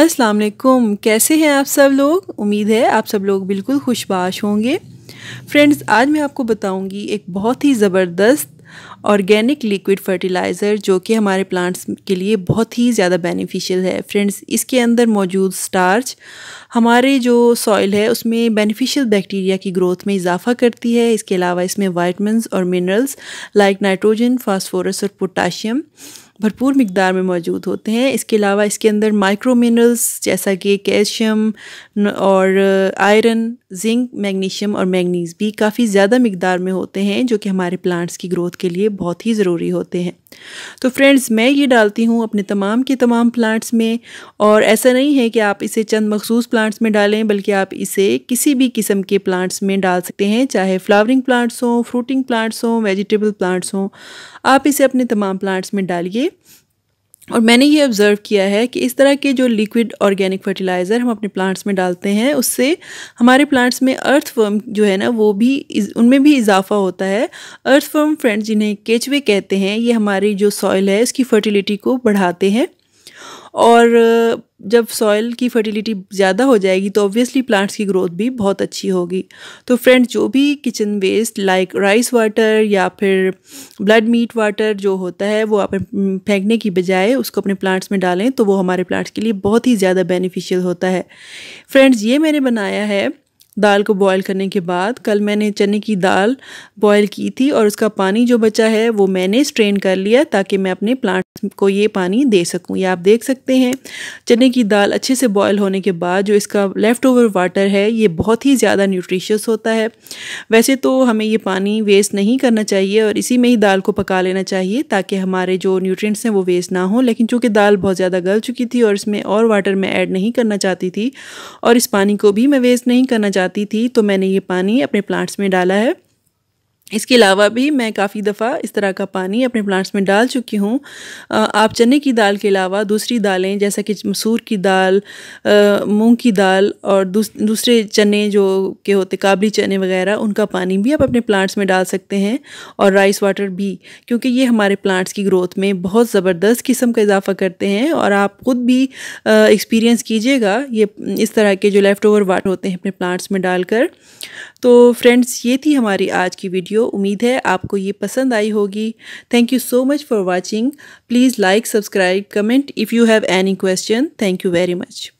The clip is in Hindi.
अस्सलाम वालेकुम कैसे हैं आप सब लोग उम्मीद है आप सब लोग बिल्कुल खुशबाश होंगे फ्रेंड्स आज मैं आपको बताऊंगी एक बहुत ही ज़बरदस्त ऑर्गेनिक लिक्विड फर्टिलाइज़र जो कि हमारे प्लांट्स के लिए बहुत ही ज़्यादा बेनिफिशियल है फ्रेंड्स इसके अंदर मौजूद स्टार्च हमारे जो सॉइल है उसमें बेनिफिशियल बैक्टीरिया की ग्रोथ में इजाफा करती है इसके अलावा इसमें वाइटमिन और मिनरल्स लाइक नाइट्रोजन फास्फोरस और पोटाशियम भरपूर मकदार में मौजूद होते हैं इसके अलावा इसके अंदर माइक्रो मिनरल्स जैसा कि कैल्शियम और आयरन जिंक मैग्नीशियम और मैगनीज भी काफ़ी ज़्यादा मकदार में होते हैं जो कि हमारे प्लांट्स की ग्रोथ के लिए बहुत ही ज़रूरी होते हैं तो फ्रेंड्स मैं ये डालती हूँ अपने तमाम के तमाम प्लांट्स में और ऐसा नहीं है कि आप इसे चंद मखसूस प्लांट्स में डालें बल्कि आप इसे किसी भी किस्म के प्लांट्स में डाल सकते हैं चाहे फ्लावरिंग प्लांट्स हों फ्रूटिंग प्लांट्स हों वेजिटेबल प्लांट्स हों आप इसे अपने तमाम प्लांट्स में डालिए और मैंने ये ऑब्ज़र्व किया है कि इस तरह के जो लिक्विड ऑर्गेनिक फर्टिलाइज़र हम अपने प्लांट्स में डालते हैं उससे हमारे प्लांट्स में अर्थ फर्म जो है ना वो भी उनमें भी इजाफा होता है अर्थ फर्म फ्रेंड्स जिन्हें केचवे कहते हैं ये हमारी जो सॉइल है उसकी फर्टिलिटी को बढ़ाते हैं और जब सॉइल की फर्टिलिटी ज़्यादा हो जाएगी तो ऑब्वियसली प्लांट्स की ग्रोथ भी बहुत अच्छी होगी तो फ्रेंड्स जो भी kitchen waste like rice water या फिर ब्लड मीट वाटर जो होता है वो आप फेंकने की बजाय उसको अपने प्लांट्स में डालें तो वो हमारे प्लांट्स के लिए बहुत ही ज़्यादा बेनिफिशियल होता है फ्रेंड्स ये मैंने बनाया है दाल को बॉयल करने के बाद कल मैंने चने की दाल बॉयल की थी और उसका पानी जो बचा है वो मैंने स्ट्रेन कर लिया ताकि मैं अपने प्लांट को ये पानी दे सकूँ या आप देख सकते हैं चने की दाल अच्छे से बॉयल होने के बाद जो इसका लेफ़्ट ओवर वाटर है ये बहुत ही ज़्यादा न्यूट्रिशियस होता है वैसे तो हमें ये पानी वेस्ट नहीं करना चाहिए और इसी में ही दाल को पका लेना चाहिए ताकि हमारे जो न्यूट्रिएंट्स हैं वो वेस्ट ना हो लेकिन चूँकि दाल बहुत ज़्यादा गल चुकी थी और इसमें और वाटर मैं ऐड नहीं करना चाहती थी और इस पानी को भी मैं वेस्ट नहीं करना चाहती थी तो मैंने ये पानी अपने प्लांट्स में डाला है इसके अलावा भी मैं काफ़ी दफ़ा इस तरह का पानी अपने प्लांट्स में डाल चुकी हूँ आप चने की दाल के अलावा दूसरी दालें जैसा कि मसूर की दाल मूंग की दाल और दूस, दूसरे चने जो के होते काबली चने वगैरह उनका पानी भी आप अपने प्लांट्स में डाल सकते हैं और राइस वाटर भी क्योंकि ये हमारे प्लांट्स की ग्रोथ में बहुत ज़बरदस्त किस्म का इजाफा करते हैं और आप ख़ुद भी एक्सपीरियंस कीजिएगा ये इस तरह के जो लेफ़्ट ओवर वाटर होते हैं अपने प्लांट्स में डालकर तो फ्रेंड्स ये थी हमारी आज की वीडियो वीडियो उम्मीद है आपको ये पसंद आई होगी thank you so much for watching please like subscribe comment if you have any question thank you very much